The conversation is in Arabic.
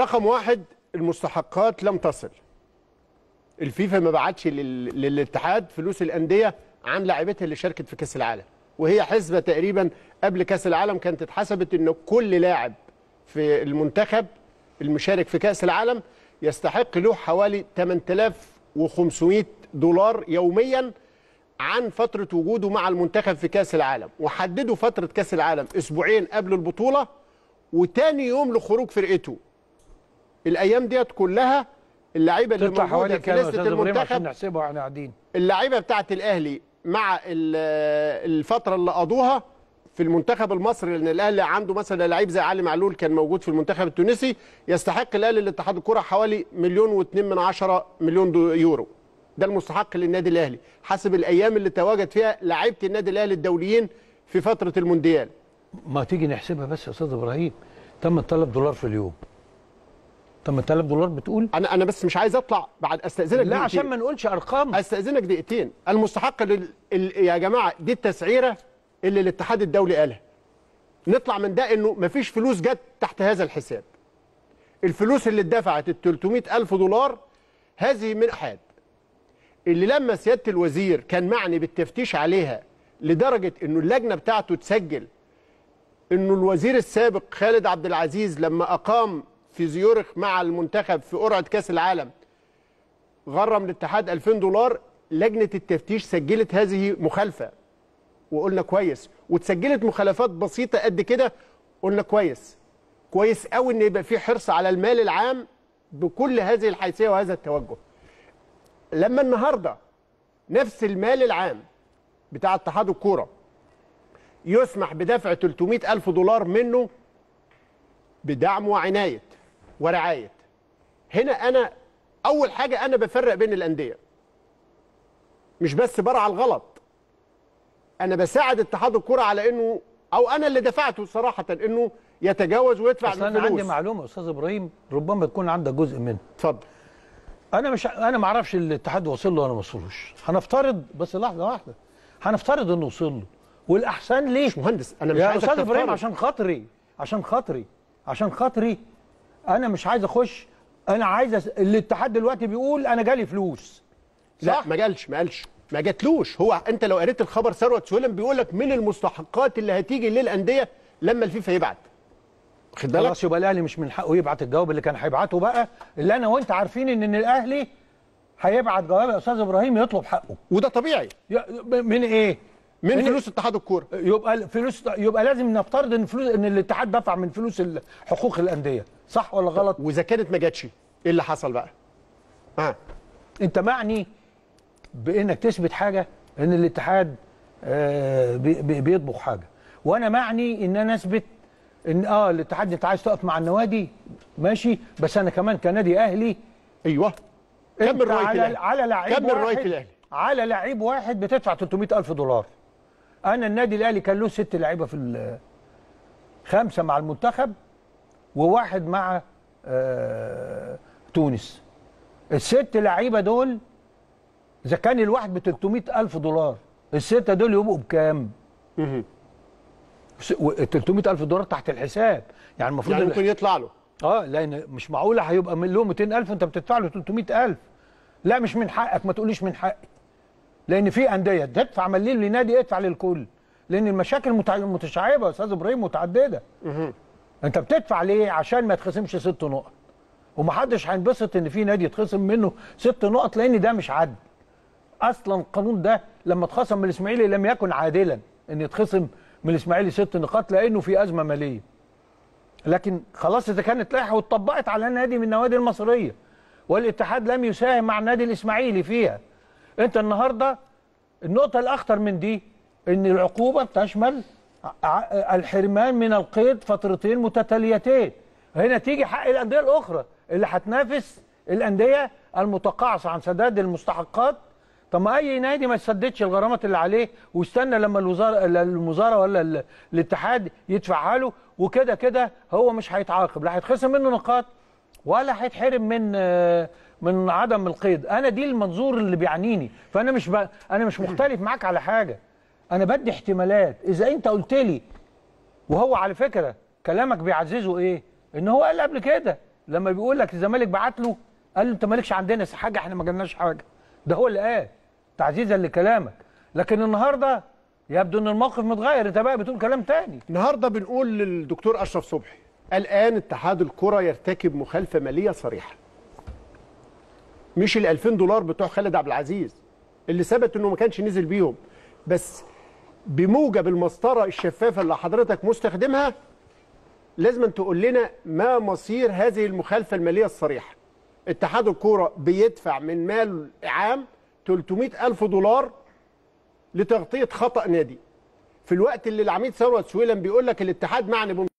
رقم واحد المستحقات لم تصل الفيفا ما بعتش للاتحاد فلوس الانديه عن لاعبتها اللي شاركت في كاس العالم وهي حسبه تقريبا قبل كاس العالم كانت اتحسبت ان كل لاعب في المنتخب المشارك في كاس العالم يستحق له حوالي 8500 دولار يوميا عن فتره وجوده مع المنتخب في كاس العالم وحددوا فتره كاس العالم اسبوعين قبل البطوله وتاني يوم لخروج فرقته الايام ديت كلها اللعيبه اللي موجوده حوالي كام يا استاذ ابراهيم عشان نحسبه واحنا قاعدين اللعيبه بتاعه الاهلي مع الفتره اللي قضوها في المنتخب المصري لان الاهلي عنده مثلا لعيب زي علي معلول كان موجود في المنتخب التونسي يستحق الاهلي الاتحاد الكره حوالي مليون و2 من عشرة مليون يورو ده المستحق للنادي الاهلي حسب الايام اللي تواجد فيها لعيبه النادي الاهلي الدوليين في فتره المونديال ما تيجي نحسبها بس يا استاذ ابراهيم 3 دولار في اليوم 8000 دولار بتقول انا انا بس مش عايز اطلع بعد استاذنك لا دقيقتين. عشان ما نقولش ارقام استاذنك دقيقتين المستحق لل... ال... يا جماعه دي التسعيره اللي الاتحاد الدولي قالها نطلع من ده انه مفيش فلوس جت تحت هذا الحساب الفلوس اللي اتدفعت ال 300000 دولار هذه من احد اللي لما سياده الوزير كان معني بالتفتيش عليها لدرجه انه اللجنه بتاعته تسجل انه الوزير السابق خالد عبد العزيز لما اقام في زيورخ مع المنتخب في قرعه كاس العالم غرم الاتحاد 2000 دولار لجنه التفتيش سجلت هذه مخالفه وقلنا كويس وتسجلت مخالفات بسيطه قد كده قلنا كويس كويس قوي ان يبقى في حرص على المال العام بكل هذه الحيثيه وهذا التوجه لما النهارده نفس المال العام بتاع اتحاد الكوره يسمح بدفع 300 ألف دولار منه بدعم وعناية ورعايه هنا انا اول حاجه انا بفرق بين الانديه مش بس برعى الغلط انا بساعد اتحاد الكره على انه او انا اللي دفعته صراحه انه يتجاوز ويدفع أصلاً الفلوس انا عندي معلومه استاذ ابراهيم ربما تكون عندك جزء منها اتفضل انا مش انا ما اعرفش الاتحاد وصل له ولا ما وصلوش هنفترض بس لحظه واحده هنفترض انه وصل له والاحسن ليه مش مهندس انا مش يا استاذ ابراهيم عشان خاطري عشان خاطري عشان خاطري انا مش عايز اخش انا عايز أس... الاتحاد دلوقتي بيقول انا جالي فلوس لا ما جالش ما قالش ما جاتلوش هو انت لو قريت الخبر ثروت سويلم بيقول لك من المستحقات اللي هتيجي للانديه لما الفيفا يبعت واخد بالك خلاص يبقى الاهلي مش من حقه يبعت الجواب اللي كان هيبعته بقى اللي انا وانت عارفين ان, إن الاهلي هيبعت جواب يا استاذ ابراهيم يطلب حقه وده طبيعي من ايه من يعني فلوس اتحاد الكوره يبقى فلوس يبقى لازم نفترض ان فلوس ان الاتحاد دفع من فلوس حقوق الانديه صح ولا غلط واذا كانت ما جاتش ايه اللي حصل بقى ها انت معني بانك تثبت حاجه ان الاتحاد آه بي بيطبخ حاجه وانا معني ان انا اثبت ان اه الاتحاد انت عايز تقف مع النوادي ماشي بس انا كمان كنادي اهلي ايوه كمل رايك الاهلي على لعيب كمل رايك الاهلي على لعيب واحد بتدفع 300000 دولار انا النادي الاهلي كان له ست لعيبه في خمسه مع المنتخب وواحد مع آه، تونس الست لعيبه دول اذا كان الواحد ب ألف دولار السته دول يبقوا بكام؟ ألف دولار تحت الحساب يعني المفروض يعني ممكن يطلع له اه لان مش معقوله هيبقى من له 200000 انت بتدفع له 300000 لا مش من حقك ما تقوليش من حقي لان في انديه تدفع مليون لنادي ادفع للكل لان المشاكل متشعبه يا استاذ ابراهيم متعدده انت بتدفع ليه عشان ما تخصمش ست نقط ومحدش هينبسط ان في نادي يتخصم منه ست نقط لان ده مش عدل اصلا القانون ده لما اتخصم من الاسماعيلي لم يكن عادلا ان يتخصم من الاسماعيلي ست نقاط لانه في ازمه ماليه لكن خلاص اذا كانت لائحه واتطبقت على نادي من النوادي المصريه والاتحاد لم يساهم مع النادي الاسماعيلي فيها انت النهارده النقطه الاخطر من دي ان العقوبه تشمل الحرمان من القيد فترتين متتاليتين هنا تيجي حق الانديه الاخرى اللي هتنافس الانديه المتقاعسه عن سداد المستحقات طب ما اي نادي ما يسددش الغرامات اللي عليه واستنى لما الوزاره المزاره ولا الاتحاد يدفعها له وكده كده هو مش هيتعاقب لا هيتخصم منه نقاط ولا هيتحرم من آه، من عدم القيد انا دي المنظور اللي بيعنيني فانا مش ب... انا مش مختلف معاك على حاجه انا بدي احتمالات اذا انت قلت لي وهو على فكره كلامك بيعززه ايه ان هو قال قبل كده لما بيقول لك الزمالك بعت له قال له انت مالكش عندنا حاجه احنا ما جالناش حاجه ده هو اللي قال تعزيزا لكلامك لكن النهارده يبدو ان الموقف متغير انت بقى بتقول كلام تاني النهارده بنقول للدكتور اشرف صبحي الان اتحاد الكره يرتكب مخالفه ماليه صريحه مش ال 2000 دولار بتوع خالد عبد العزيز اللي ثبت انه ما كانش نزل بيهم بس بموجب المسطره الشفافه اللي حضرتك مستخدمها لازم تقول لنا ما مصير هذه المخالفه الماليه الصريحه اتحاد الكوره بيدفع من مال عام 300 ألف دولار لتغطية خطأ نادي في الوقت اللي العميد ثروت سويلم بيقول لك الاتحاد معني